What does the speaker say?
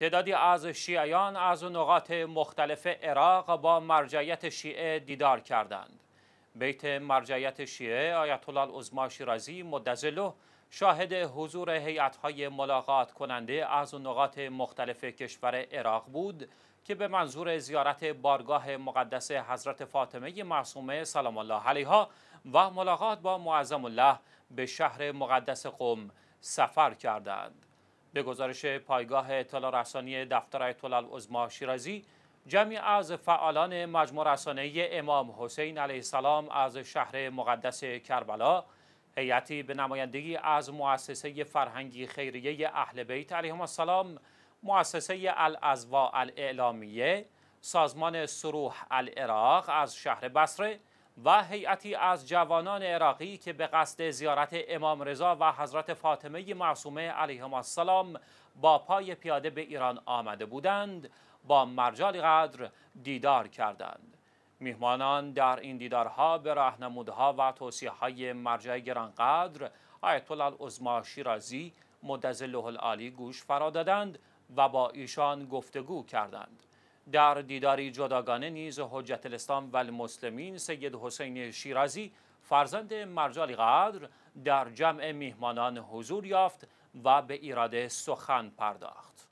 تعدادی از شیعیان از نقاط مختلف عراق با مرجعیت شیعه دیدار کردند. بیت مرجعیت شیعه آیت الله عظما شیرازی مدظله شاهد حضور هیئت‌های ملاقات کننده از نقاط مختلف کشور عراق بود که به منظور زیارت بارگاه مقدس حضرت فاطمه معصومه سلام الله علیها و ملاقات با معظم الله به شهر مقدس قم سفر کردند. به گزارش پایگاه اطلاع رسانی دفتر آیت العظما شیرازی جمعی از فعالان مجموع رسانه امام حسین علیه السلام از شهر مقدس کربلا هیئتی به نمایندگی از مؤسسه فرهنگی خیریه اهل بیت علیهم السلام مؤسسه الازوا الاعلامیه سازمان سروح العراق از شهر بصره و هیئتی از جوانان عراقی که به قصد زیارت امام رضا و حضرت فاطمه معصومه علیهم السلام با پای پیاده به ایران آمده بودند با مرجال قدر دیدار کردند میهمانان در این دیدارها به راهنمودها و های مرجع گرانقدر آیت الله العظما شیرازی مدظله العالی گوش فرا دادند و با ایشان گفتگو کردند در دیداری جداگانه نیز حجت الاسلام و المسلمین سید حسین شیرازی فرزند مرجالی قدر در جمع میهمانان حضور یافت و به ایراده سخن پرداخت